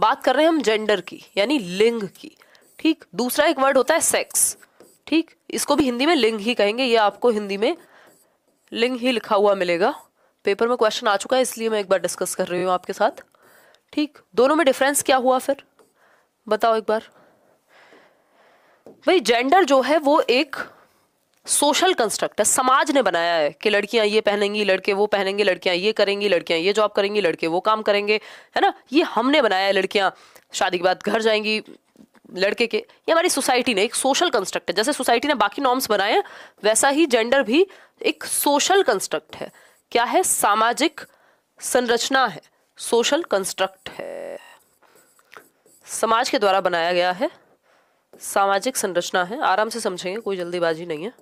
बात कर रहे हैं हम जेंडर की यानी लिंग की ठीक दूसरा एक वर्ड होता है सेक्स ठीक इसको भी हिंदी में लिंग ही कहेंगे ये आपको हिंदी में लिंग ही लिखा हुआ मिलेगा पेपर में क्वेश्चन आ चुका है इसलिए मैं एक बार डिस्कस कर रही हूँ आपके साथ ठीक दोनों में डिफरेंस क्या हुआ फिर बताओ एक बार भाई जेंडर जो है वो एक सोशल कंस्ट्रक्ट है समाज ने बनाया है कि लड़कियां ये पहनेंगी लड़के वो पहनेंगे लड़कियां ये करेंगी लड़कियां ये जॉब करेंगी लड़के वो काम करेंगे है ना ये हमने बनाया है लड़कियां शादी के बाद घर जाएंगी लड़के के ये हमारी सोसाइटी ने एक सोशल कंस्ट्रक्ट है जैसे सोसाइटी ने बाकी नॉर्म्स बनाए हैं वैसा ही जेंडर भी एक सोशल कंस्ट्रक्ट है क्या है सामाजिक संरचना है सोशल कंस्ट्रक्ट है समाज के द्वारा बनाया गया है सामाजिक संरचना है आराम से समझेंगे कोई जल्दीबाजी नहीं है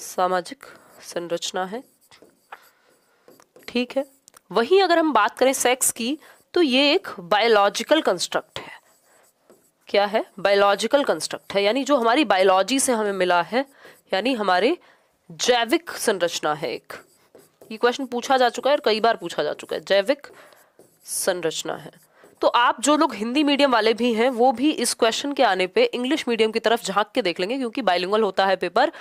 सामाजिक संरचना है ठीक है वहीं अगर हम बात करें सेक्स की तो ये एक बायोलॉजिकल कंस्ट्रक्ट है क्या है बायोलॉजिकल कंस्ट्रक्ट है यानी जो हमारी बायोलॉजी से हमें मिला है यानी हमारे जैविक संरचना है एक ये क्वेश्चन पूछा जा चुका है और कई बार पूछा जा चुका है जैविक संरचना है तो आप जो लोग हिंदी मीडियम वाले भी हैं वो भी इस क्वेश्चन के आने पे इंग्लिश मीडियम की तरफ झांक के देख लेंगे क्योंकि बाइलिंगल होता है पेपर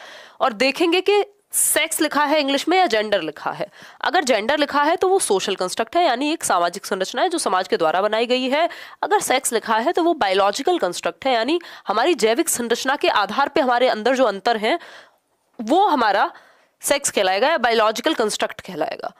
और देखेंगे कि सेक्स लिखा है इंग्लिश में या जेंडर लिखा है अगर जेंडर लिखा है तो वो सोशल कंस्ट्रक्ट है यानी एक सामाजिक संरचना है जो समाज के द्वारा बनाई गई है अगर सेक्स लिखा है तो वो बायोलॉजिकल कंस्ट्रक्ट है यानी हमारी जैविक संरचना के आधार पे हमारे अंदर जो अंतर है वो हमारा सेक्स कहलाएगा या बायोलॉजिकल कंस्ट्रक्ट कहलाएगा